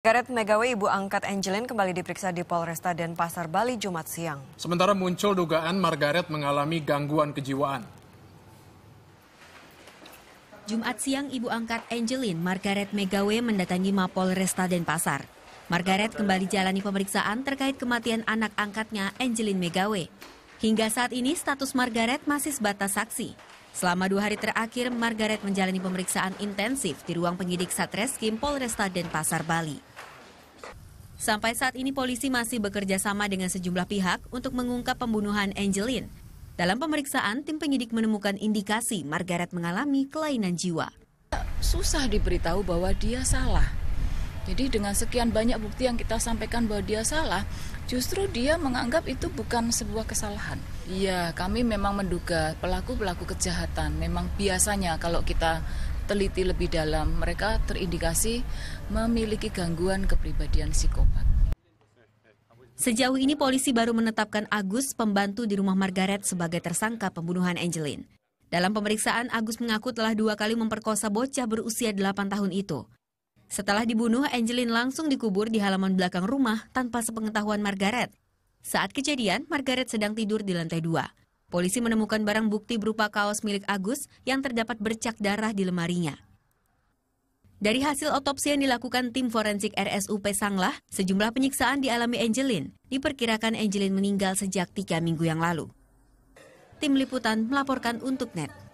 Garet Megawe, ibu angkat Angelin, kembali diperiksa di Polresta Denpasar, Bali, Jumat siang. Sementara muncul dugaan Margaret mengalami gangguan kejiwaan. Jumat siang, ibu angkat Angelin, Margaret Megawe, mendatangi Mapolresta Denpasar. Margaret kembali jalani pemeriksaan terkait kematian anak angkatnya, Angelin Megawe. Hingga saat ini, status Margaret masih sebatas saksi. Selama dua hari terakhir, Margaret menjalani pemeriksaan intensif di ruang penyidik Satreskrim Polresta Denpasar, Bali. Sampai saat ini polisi masih bekerja sama dengan sejumlah pihak untuk mengungkap pembunuhan Angeline. Dalam pemeriksaan, tim penyidik menemukan indikasi Margaret mengalami kelainan jiwa. Susah diberitahu bahwa dia salah. Jadi dengan sekian banyak bukti yang kita sampaikan bahwa dia salah, justru dia menganggap itu bukan sebuah kesalahan. Iya, kami memang menduga pelaku-pelaku kejahatan memang biasanya kalau kita teliti lebih dalam. Mereka terindikasi memiliki gangguan kepribadian psikopat. Sejauh ini polisi baru menetapkan Agus, pembantu di rumah Margaret sebagai tersangka pembunuhan Angeline. Dalam pemeriksaan, Agus mengaku telah dua kali memperkosa bocah berusia 8 tahun itu. Setelah dibunuh, Angeline langsung dikubur di halaman belakang rumah tanpa sepengetahuan Margaret. Saat kejadian, Margaret sedang tidur di lantai dua. Polisi menemukan barang bukti berupa kaos milik Agus yang terdapat bercak darah di lemarinya. Dari hasil otopsi yang dilakukan tim forensik RSUP Sanglah, sejumlah penyiksaan dialami Angelin. Diperkirakan Angelin meninggal sejak tiga minggu yang lalu. Tim Liputan melaporkan untuk NET.